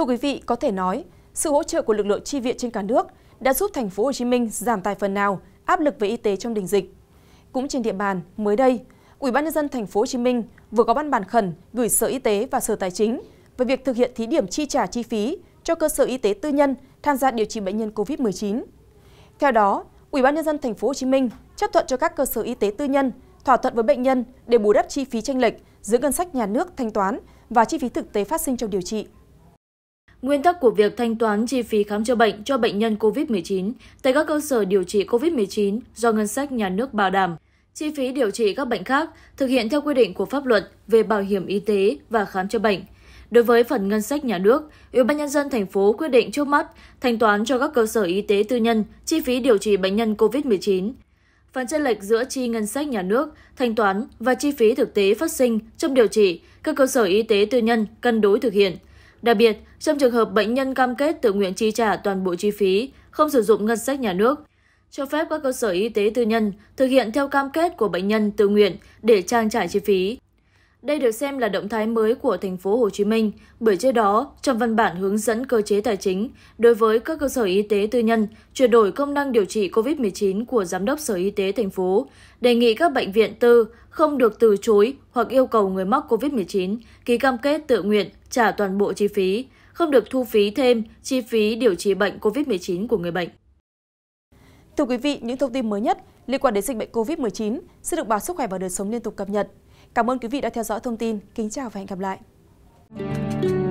Thưa quý vị, có thể nói, sự hỗ trợ của lực lượng chi viện trên cả nước đã giúp thành phố Hồ Chí Minh giảm tài phần nào áp lực về y tế trong đỉnh dịch. Cũng trên địa bàn, mới đây, Ủy ban nhân dân thành phố Hồ Chí Minh vừa có văn bản khẩn gửi Sở Y tế và Sở Tài chính về việc thực hiện thí điểm chi trả chi phí cho cơ sở y tế tư nhân tham gia điều trị bệnh nhân COVID-19. Theo đó, Ủy ban nhân dân thành phố Hồ Chí Minh chấp thuận cho các cơ sở y tế tư nhân thỏa thuận với bệnh nhân để bù đắp chi phí tranh lệch giữa ngân sách nhà nước thanh toán và chi phí thực tế phát sinh trong điều trị. Nguyên tắc của việc thanh toán chi phí khám chữa bệnh cho bệnh nhân COVID-19 tại các cơ sở điều trị COVID-19 do ngân sách nhà nước bảo đảm, chi phí điều trị các bệnh khác thực hiện theo quy định của pháp luật về bảo hiểm y tế và khám chữa bệnh. Đối với phần ngân sách nhà nước, Ủy ban nhân dân thành phố quyết định trước mắt thanh toán cho các cơ sở y tế tư nhân chi phí điều trị bệnh nhân COVID-19. Phần chênh lệch giữa chi ngân sách nhà nước, thanh toán và chi phí thực tế phát sinh trong điều trị, các cơ sở y tế tư nhân cân đối thực hiện – Đặc biệt, trong trường hợp bệnh nhân cam kết tự nguyện chi trả toàn bộ chi phí, không sử dụng ngân sách nhà nước, cho phép các cơ sở y tế tư nhân thực hiện theo cam kết của bệnh nhân tự nguyện để trang trải chi phí đây được xem là động thái mới của thành phố Hồ Chí Minh, bởi trước đó, trong văn bản hướng dẫn cơ chế tài chính đối với các cơ sở y tế tư nhân chuyển đổi công năng điều trị COVID-19 của giám đốc Sở Y tế thành phố, đề nghị các bệnh viện tư không được từ chối hoặc yêu cầu người mắc COVID-19 ký cam kết tự nguyện trả toàn bộ chi phí, không được thu phí thêm chi phí điều trị bệnh COVID-19 của người bệnh. Thưa quý vị, những thông tin mới nhất liên quan đến dịch bệnh COVID-19 sẽ được báo Sức khỏe và đời sống liên tục cập nhật Cảm ơn quý vị đã theo dõi thông tin. Kính chào và hẹn gặp lại.